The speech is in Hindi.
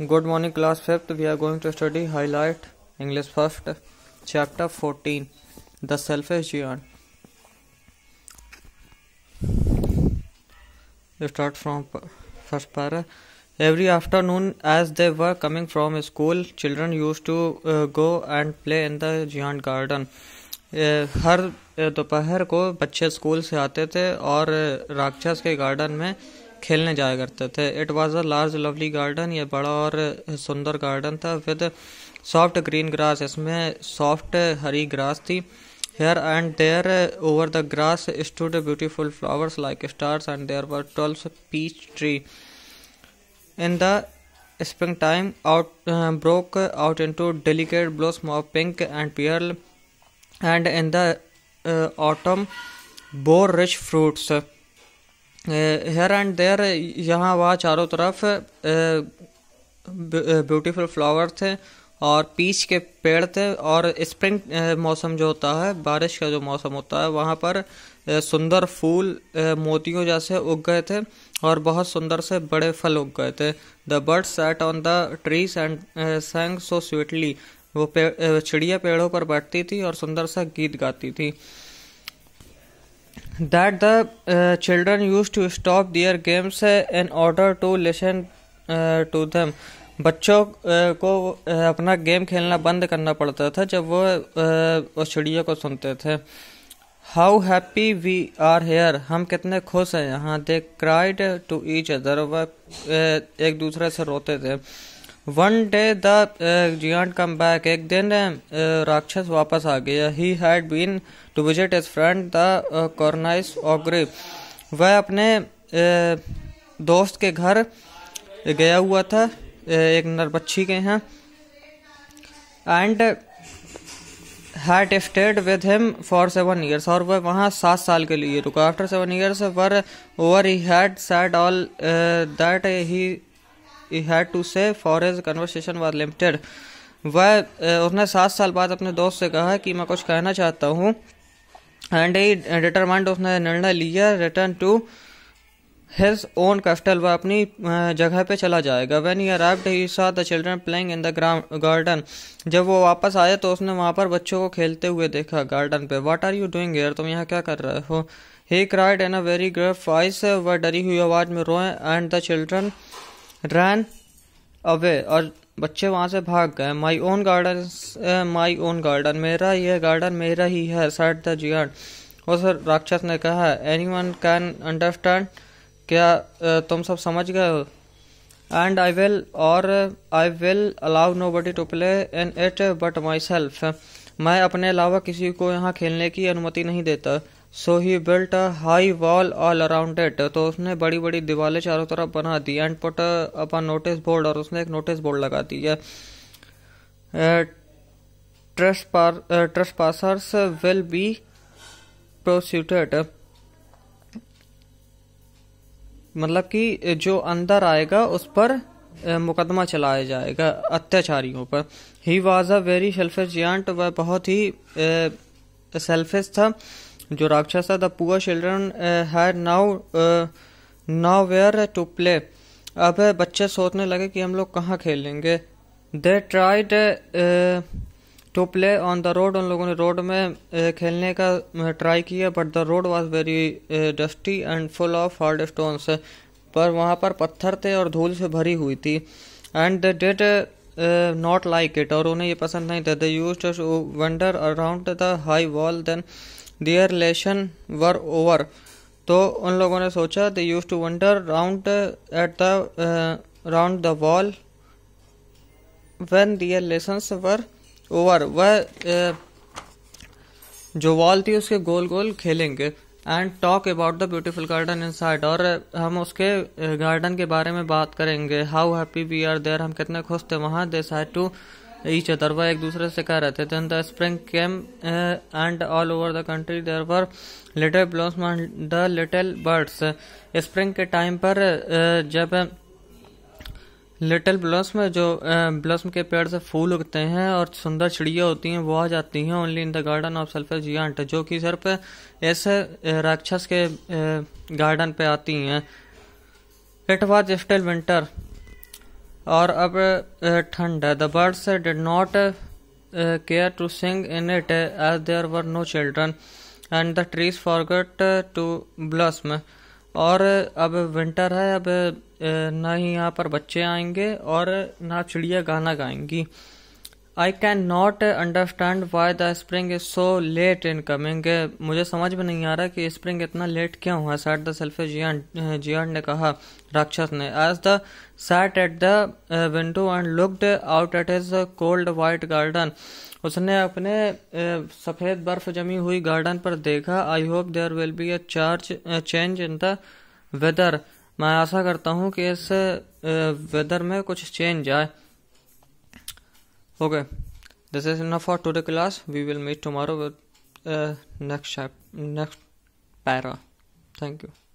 Good morning class fifth we are going to study highlight English first chapter fourteen the selfish giant start from first para every afternoon as they were coming from school children used to go and play in the giant garden हर uh, दोपहर को बच्चे स्कूल से आते थे और uh, राक्षस के गार्डन में खेलने जाया करते थे it was a large lovely garden ये बड़ा और सुंदर गार्डन था विद सॉफ्ट ग्रीन ग्रास इसमें सॉफ्ट हरी ग्रास थी here and there over the grass stood beautiful flowers like stars and there were twelve peach tree in the spring time out broke out to delicate blossom of pink and pearl and in the autumn bore rich fruits here and there यहाँ वहाँ चारों तरफ uh, ब्यूटीफुल फ्लावर uh, थे और पीच के पेड़ थे और स्प्रिंग uh, मौसम जो होता है बारिश का जो मौसम होता है वहाँ पर सुंदर फूल मोतियों जैसे उग गए थे और बहुत सुंदर से बड़े फल उग गए थे the birds sat on the trees and sang so sweetly वो पे, चिड़िया पेड़ों पर बैठती थी और सुंदर सा गीत गाती थी that the uh, children used to stop their games order uh, in order to listen uh, to them बच्चों uh, को uh, अपना गेम खेलना बंद करना पड़ता था जब वो उस चिड़िया को सुनते थे how happy we are here हम कितने खुश हैं यहाँ they cried to each other वह एक दूसरे से रोते थे one day the uh, come back एक दिन uh, राक्षस वापस आ गया he had been to visit his friend the Cornish ogre. वह अपने uh, दोस्त के घर गया हुआ था uh, एक नरबच्छी के यहाँ and had stayed with him for seven years और वह वहाँ सात साल के लिए रुका after seven years were over he had said all that he ई had to say for his conversation was limited वह उसने सात साल बाद अपने दोस्त से कहा कि मैं कुछ कहना चाहता हूँ एंड ही डिटरमाइंड उसने निर्णय लिया return to his own capital वह अपनी जगह पे चला जाएगा when he arrived he saw the children playing in the garden जब वो वापस आए तो उसने वहाँ पर बच्चों को खेलते हुए देखा गार्डन पे what are you doing here तुम यहाँ क्या कर रहे हो he cried in a very gruff voice वह डरी हुई आवाज़ में रोए and the children ran away और बच्चे वहाँ से भाग गए my own garden my own garden मेरा यह गार्डन मेरा ही है सेट द जियड उस राक्षस ने कहा एनी वन कैन अंडरस्टैंड क्या uh, तुम सब समझ गए हो एंड आई विल और I will allow nobody to play in it but myself मैं अपने अलावा किसी को यहाँ खेलने की अनुमति नहीं देता so he built a high wall all around it तो उसने बड़ी बड़ी दीवारें चारों तरफ बना दी and put up notice board और उसने एक नोटिस बोर्ड लगा दी ट्रस्ट trespassers will be prosecuted मतलब कि जो अंदर आएगा उस पर uh, मुकदमा चलाया जाएगा अत्याचारियों पर he was a very selfish giant वह बहुत ही सेल्फिश uh, था जो राक्षस द पुअर चिल्ड्रन है uh, had now uh, now where अब बच्चे सोचने लगे कि हम लोग कहाँ खेलेंगे they tried to play on the road उन लोगों ने रोड में uh, खेलने का ट्राई uh, किया but the road was very dusty and full of hard stones पर वहाँ पर पत्थर थे और धूल से भरी हुई थी and they did not like it और उन्हें ये पसंद नहीं था they use wander around the high wall then their lesson were over तो उन लोगों ने सोचा they used to wander round at the round the wall when their lesson were over वह uh, जो वॉल थी उसके गोल गोल खेलेंगे and talk about the beautiful garden inside और हम उसके गार्डन uh, के बारे में बात करेंगे how happy we are there हम कितने खुश थे वहाँ they said to each other by एक दूसरे से कह रहे थे then the spring came uh, and all over the country there were little blossoms and the little birds spring के time पर uh, जब uh, लिटिल ब्लॉसम जो ब्लॉसम के पेड़ से फूल उगते हैं और सुंदर चिड़िया होती हैं वो आ जाती हैं only in the garden of selfish giant जो कि सिर्फ ऐसे राक्षस के गार्डन पे आती हैं इट वॉज स्टिल विंटर और अब ठंड है the birds did not care to sing in it as there were no children and the trees forget to blossom और अब विंटर है अब ना ही यहाँ पर बच्चे आएंगे और ना चिड़िया गाना गाएंगी I cannot understand why the spring is so late in coming मुझे समझ में नहीं आ रहा कि स्प्रिंग इतना लेट क्यों हुआ said the selfish giant giant ने कहा राक्षस ने as the sat at the window and looked out at his cold white garden उसने अपने uh, सफ़ेद बर्फ जमी हुई गार्डन पर देखा I hope there will be a charge change in the weather मैं आशा करता हूँ कि इस वेदर uh, में कुछ चेंज आए okay this is enough for today class we will meet tomorrow with uh, next chap next para thank you